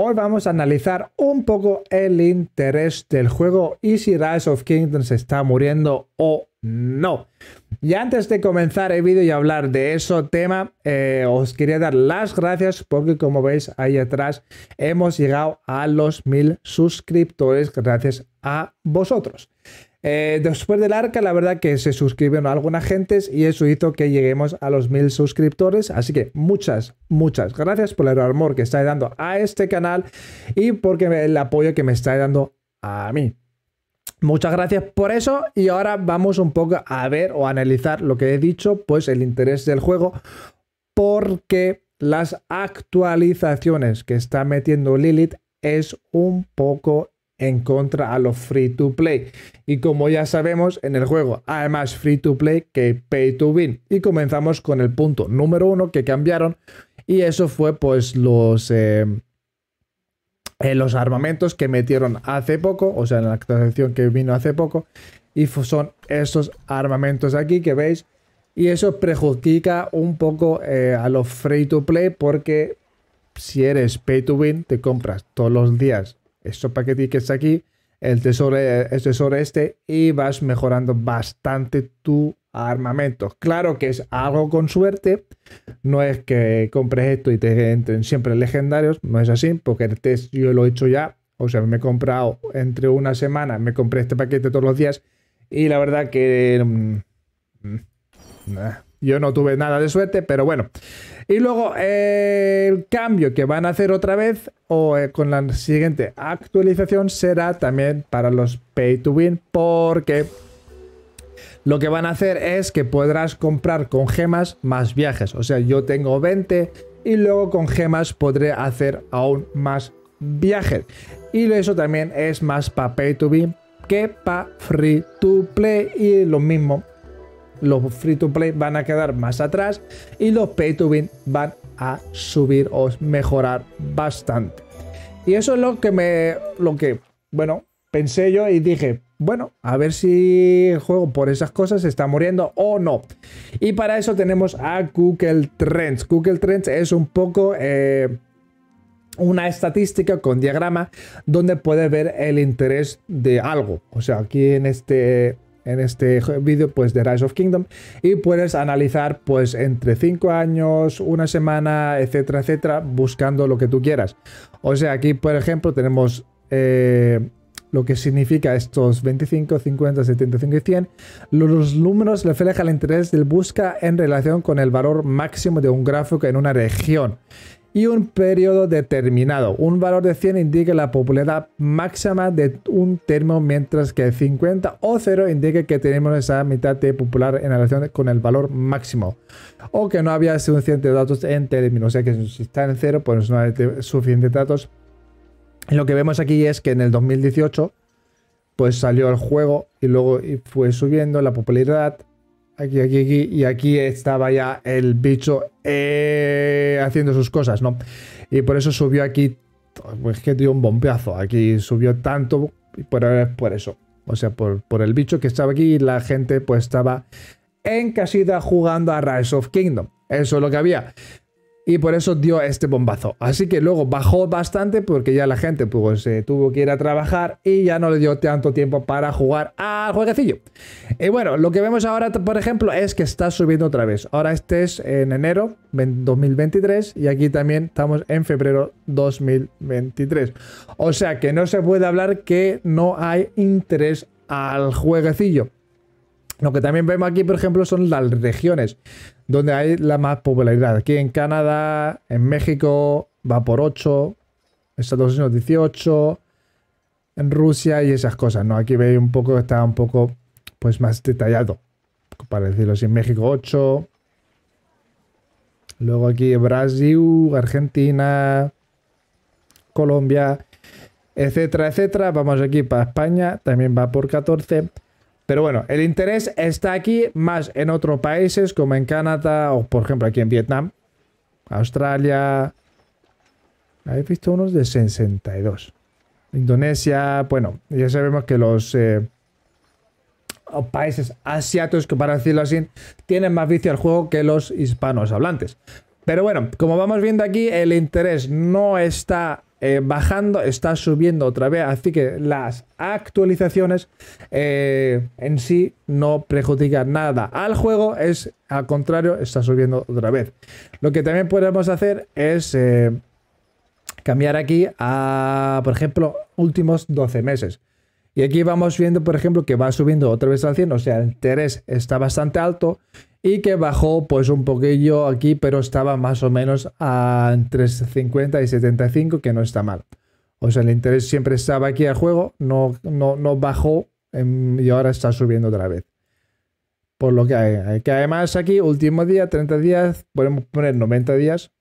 Hoy vamos a analizar un poco el interés del juego y si Rise of Kingdoms está muriendo o no. Y antes de comenzar el vídeo y hablar de ese tema, eh, os quería dar las gracias porque como veis ahí atrás hemos llegado a los mil suscriptores gracias a vosotros. Eh, después del arca, la verdad que se suscribieron algunas gentes y eso hizo que lleguemos a los mil suscriptores. Así que muchas, muchas gracias por el amor que estáis dando a este canal y por el apoyo que me estáis dando a mí. Muchas gracias por eso y ahora vamos un poco a ver o analizar lo que he dicho, pues el interés del juego, porque las actualizaciones que está metiendo Lilith es un poco en contra a los free to play. Y como ya sabemos, en el juego hay más free to play que pay to win. Y comenzamos con el punto número uno que cambiaron. Y eso fue pues los, eh, eh, los armamentos que metieron hace poco, o sea, en la actualización que vino hace poco. Y son estos armamentos aquí que veis. Y eso prejudica un poco eh, a los free to play porque si eres pay to win, te compras todos los días estos paquetes aquí, el tesoro, el tesoro este, y vas mejorando bastante tu armamento. Claro que es algo con suerte, no es que compres esto y te entren siempre legendarios, no es así, porque el test yo lo he hecho ya, o sea, me he comprado entre una semana, me compré este paquete todos los días, y la verdad que... Mm, mm, yo no tuve nada de suerte, pero bueno. Y luego eh, el cambio que van a hacer otra vez o eh, con la siguiente actualización será también para los pay to win porque lo que van a hacer es que podrás comprar con gemas más viajes. O sea, yo tengo 20 y luego con gemas podré hacer aún más viajes. Y eso también es más para pay to win que para free to play y lo mismo los free to play van a quedar más atrás y los pay to win van a subir o mejorar bastante. Y eso es lo que me, lo que, bueno, pensé yo y dije, bueno, a ver si el juego por esas cosas está muriendo o no. Y para eso tenemos a Google Trends. Google Trends es un poco eh, una estadística con diagrama donde puedes ver el interés de algo. O sea, aquí en este en este vídeo pues de Rise of Kingdom y puedes analizar pues entre 5 años, una semana, etcétera, etcétera, buscando lo que tú quieras. O sea, aquí por ejemplo tenemos eh, lo que significa estos 25, 50, 75 y 100. Los números reflejan el interés del busca en relación con el valor máximo de un gráfico en una región y un periodo determinado. Un valor de 100 indica la popularidad máxima de un término, mientras que 50 o 0 indica que tenemos esa mitad de popular en relación con el valor máximo. O que no había suficientes datos en términos. O sea que si está en 0, pues no hay suficientes datos. lo que vemos aquí es que en el 2018, pues salió el juego y luego fue subiendo la popularidad Aquí, aquí, aquí. Y aquí estaba ya el bicho eh, haciendo sus cosas, ¿no? Y por eso subió aquí. Pues que dio un bombeazo. Aquí subió tanto. Por, por eso. O sea, por, por el bicho que estaba aquí. Y la gente pues estaba en casita jugando a Rise of Kingdom. Eso es lo que había y por eso dio este bombazo. Así que luego bajó bastante porque ya la gente pues, se eh, tuvo que ir a trabajar y ya no le dio tanto tiempo para jugar al jueguecillo. Y bueno, lo que vemos ahora, por ejemplo, es que está subiendo otra vez. Ahora este es en enero 2023 y aquí también estamos en febrero 2023. O sea que no se puede hablar que no hay interés al jueguecillo. Lo que también vemos aquí, por ejemplo, son las regiones donde hay la más popularidad. Aquí en Canadá, en México, va por 8, Estados Unidos 18, en Rusia y esas cosas, ¿no? Aquí veis un poco, está un poco pues más detallado, para decirlo en México 8. Luego aquí Brasil, Argentina, Colombia, etcétera, etcétera. Vamos aquí para España, también va por 14. Pero bueno, el interés está aquí más en otros países como en Canadá o por ejemplo aquí en Vietnam, Australia. Habéis visto unos de 62. Indonesia, bueno, ya sabemos que los eh, países asiáticos, que para decirlo así, tienen más vicio al juego que los hispanos hablantes. Pero bueno, como vamos viendo aquí, el interés no está eh, bajando, está subiendo otra vez, así que las actualizaciones eh, en sí no perjudican nada al juego, es al contrario, está subiendo otra vez. Lo que también podemos hacer es eh, cambiar aquí a, por ejemplo, últimos 12 meses. Y aquí vamos viendo, por ejemplo, que va subiendo otra vez al 100, o sea, el interés está bastante alto y que bajó pues un poquillo aquí, pero estaba más o menos a entre 50 y 75, que no está mal. O sea, el interés siempre estaba aquí al juego, no, no, bajó em, y ahora está subiendo otra vez. Por lo que hay. Que además aquí, último día, 30 días, podemos poner 90 días,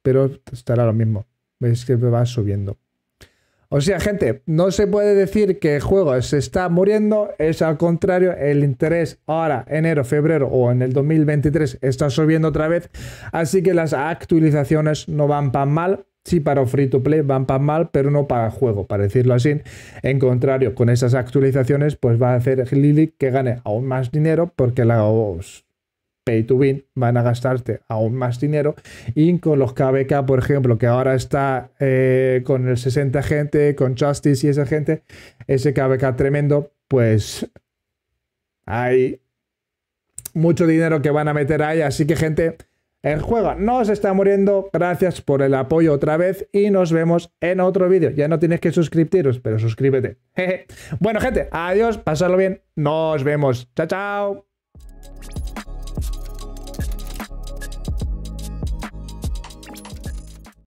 pero estará lo mismo. Veis que va subiendo. O sea, gente, no se puede decir que el juego se está muriendo, es al contrario, el interés ahora, enero, febrero o en el 2023 está subiendo otra vez, así que las actualizaciones no van para mal, sí para free to play van para mal, pero no para juego, para decirlo así. En contrario, con esas actualizaciones, pues va a hacer Lily que gane aún más dinero porque la pay to win, van a gastarte aún más dinero. Y con los KBK, por ejemplo, que ahora está eh, con el 60 gente, con Justice y esa gente, ese KBK tremendo, pues hay mucho dinero que van a meter ahí. Así que, gente, el juego no se está muriendo. Gracias por el apoyo otra vez y nos vemos en otro vídeo. Ya no tienes que suscribiros, pero suscríbete. Bueno, gente, adiós, pasarlo bien. Nos vemos. Chao, chao.